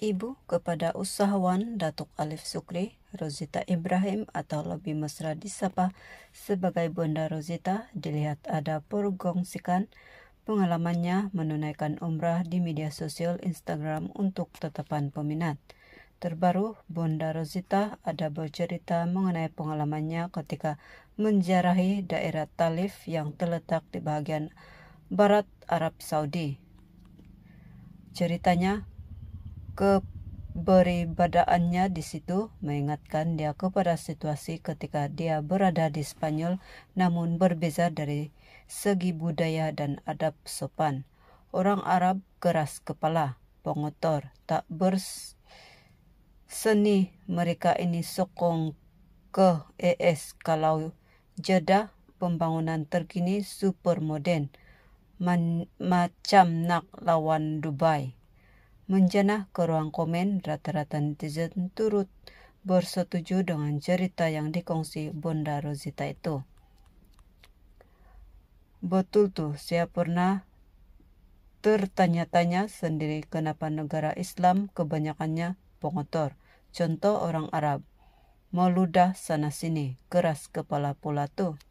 Ibu kepada usahawan Datuk Alif Sukri, Rosita Ibrahim atau lebih mesra disapa sebagai Bunda Rosita dilihat ada pergongsikan pengalamannya menunaikan umrah di media sosial Instagram untuk tetapan peminat. Terbaru, Bunda Rosita ada bercerita mengenai pengalamannya ketika menjarahi daerah Talif yang terletak di bagian barat Arab Saudi. Ceritanya, keberibadaannya di situ mengingatkan dia kepada situasi ketika dia berada di Spanyol namun berbeza dari segi budaya dan adab sopan. Orang Arab keras kepala, pengotor, tak berseni mereka ini sokong ke ES kalau jeda pembangunan terkini super modern macam nak lawan Dubai menjenah ke ruang komen rata-rata netizen turut bersetuju dengan cerita yang dikongsi Bunda Rosita itu. Betul tuh, saya pernah tertanya-tanya sendiri kenapa negara Islam kebanyakannya pengotor. Contoh orang Arab, meludah sana-sini, keras kepala pula tuh.